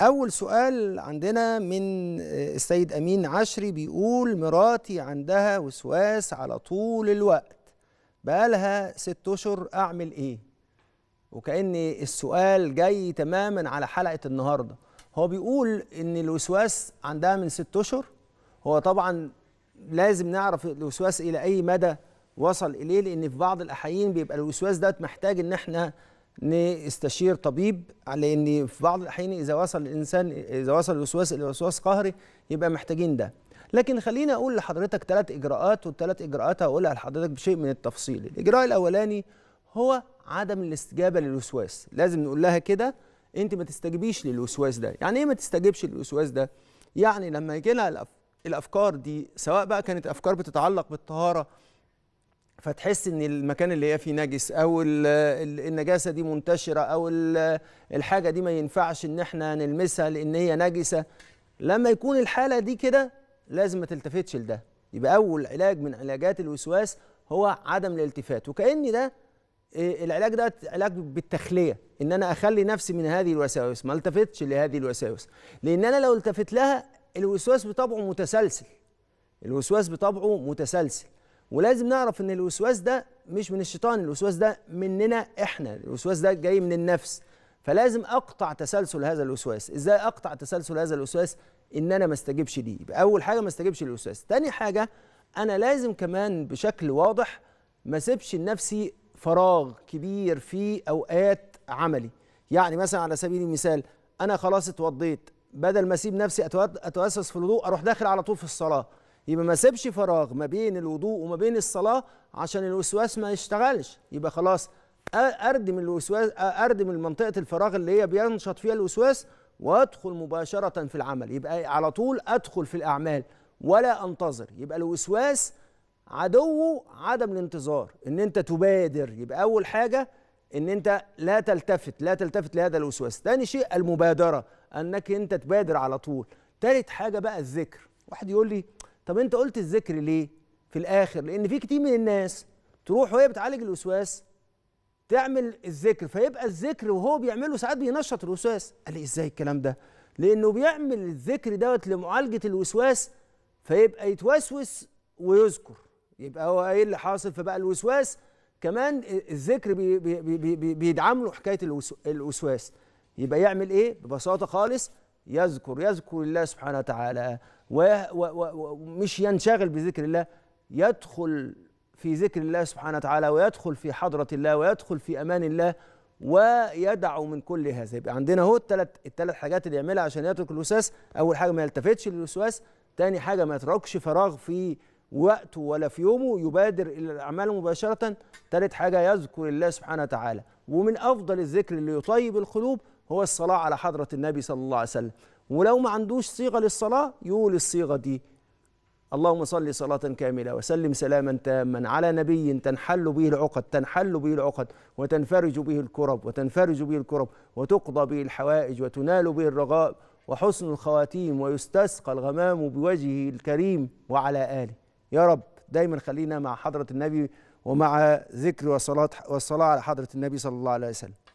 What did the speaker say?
أول سؤال عندنا من آه، السيد أمين عشري بيقول مراتي عندها وسواس على طول الوقت بقالها ست أشهر أعمل إيه؟ وكأن السؤال جاي تماما على حلقة النهاردة هو بيقول إن الوسواس عندها من ست أشهر هو طبعا لازم نعرف الوسواس إلى أي مدى وصل إليه لأن في بعض الأحيان بيبقى الوسواس ده محتاج إن إحنا نستشير طبيب على ان في بعض الاحيان اذا وصل الانسان اذا وصل الوسواس الى وسواس قهري يبقى محتاجين ده لكن خليني اقول لحضرتك ثلاث اجراءات والثلاث اجراءات هقولها لحضرتك بشيء من التفصيل الاجراء الاولاني هو عدم الاستجابه للوسواس لازم نقول لها كده انت ما تستجبيش للوسواس ده يعني ايه ما تستجبش للوسواس ده يعني لما يجي لها الافكار دي سواء بقى كانت افكار بتتعلق بالطهاره فتحس ان المكان اللي هي فيه نجس او النجاسه دي منتشره او الحاجه دي ما ينفعش ان احنا نلمسها لان هي نجسه لما يكون الحاله دي كده لازم ما تلتفتش لده يبقى اول علاج من علاجات الوسواس هو عدم الالتفات وكان ده آه، العلاج ده علاج بالتخليه ان انا اخلي نفسي من هذه الوساوس ما التفتش لهذه الوساوس لان انا لو التفت لها الوسواس بطبعه متسلسل الوسواس بطبعه متسلسل ولازم نعرف ان الوسواس ده مش من الشيطان الوسواس ده مننا احنا الوسواس ده جاي من النفس فلازم اقطع تسلسل هذا الوسواس ازاي اقطع تسلسل هذا الوسواس ان انا ما استجبش ليه اول حاجه ما استجبش للوسواس تاني حاجه انا لازم كمان بشكل واضح ما اسيبش لنفسي فراغ كبير في اوقات عملي يعني مثلا على سبيل المثال انا خلاص اتوضيت بدل ما اسيب نفسي اتوسوس في الوضوء اروح داخل على طول في الصلاه يبقى ما سيبش فراغ ما بين الوضوء وما بين الصلاة عشان الوسواس ما يشتغلش يبقى خلاص أردم الوسواس أردم المنطقة الفراغ اللي هي بينشط فيها الوسواس وأدخل مباشرة في العمل يبقى إيه؟ على طول أدخل في الأعمال ولا أنتظر يبقى الوسواس عدوه عدم الانتظار ان انت تبادر يبقى اول حاجه ان انت لا تلتفت لا تلتفت لهذا الوسواس ثاني شيء المبادره انك انت تبادر على طول ثالث حاجه بقى الذكر واحد يقول لي طب انت قلت الذكر ليه في الاخر لان في كتير من الناس تروح وهي بتعالج الوسواس تعمل الذكر فيبقى الذكر وهو بيعمله ساعات بينشط الوسواس قال لي ازاي الكلام ده لانه بيعمل الذكر دوت لمعالجه الوسواس فيبقى يتوسوس ويذكر يبقى هو ايه اللي حاصل فبقى الوسواس كمان الذكر بي بي بي بيدعم له حكايه الوسواس يبقى يعمل ايه ببساطه خالص يذكر يذكر الله سبحانه وتعالى ومش ينشغل بذكر الله يدخل في ذكر الله سبحانه وتعالى ويدخل في حضرة الله ويدخل في أمان الله ويدع من كل هذا يبقى عندنا اهو الثلاث الثلاث حاجات اللي يعملها عشان يترك الوسواس اول حاجه ما يلتفتش للوسواس تاني حاجه ما يتركش فراغ في وقته ولا في يومه يبادر الى الاعمال مباشره تالت حاجه يذكر الله سبحانه وتعالى ومن افضل الذكر اللي يطيب القلوب هو الصلاة على حضرة النبي صلى الله عليه وسلم ولو ما عندوش صيغة للصلاة يقول الصيغة دي اللهم صل صلاة كاملة وسلم سلاما تاما على نبي تنحل به العقد تنحل به العقد وتنفرج به الكرب وتنفرج به الكرب وتقضى به الحوائج وتنال به الرغائب وحسن الخواتيم ويستسقى الغمام بوجهه الكريم وعلى آله يا رب دايما خلينا مع حضرة النبي ومع ذكر وصلاة والصلاة على حضرة النبي صلى الله عليه وسلم